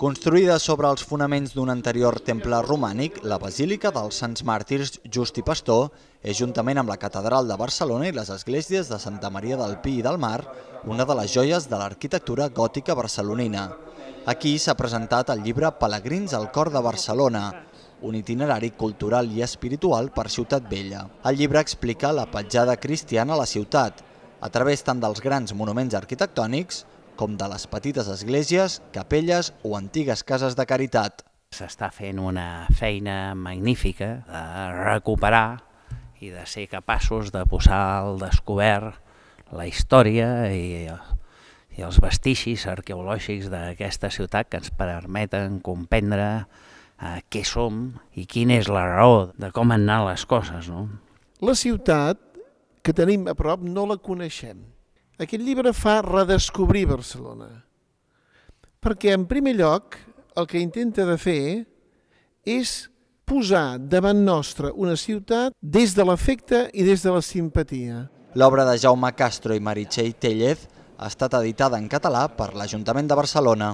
Construïda sobre els fonaments d'un anterior temple romànic, la Basílica dels Sants Màrtirs Just i Pastor és, juntament amb la Catedral de Barcelona i les esglésies de Santa Maria del Pi i del Mar, una de les joies de l'arquitectura gòtica barcelonina. Aquí s'ha presentat el llibre Pelegrins al cor de Barcelona, un itinerari cultural i espiritual per Ciutat Vella. El llibre explica la petjada cristiana a la ciutat, a través tant dels grans monuments arquitectònics com de les petites esglésies, capelles o antigues cases de caritat. S'està fent una feina magnífica de recuperar i de ser capaços de posar al descobert la història i, i els vestigis arqueològics d'aquesta ciutat que ens permeten comprendre eh, què som i quina és la raó de com han anat les coses. No? La ciutat que tenim a prop no la coneixem. Aquest llibre fa redescobrir Barcelona, perquè en primer lloc el que intenta de fer és posar davant nostra una ciutat des de l'afecte i des de la simpatia. L'obra de Jaume Castro i Meritxell Tellez ha estat editada en català per l'Ajuntament de Barcelona.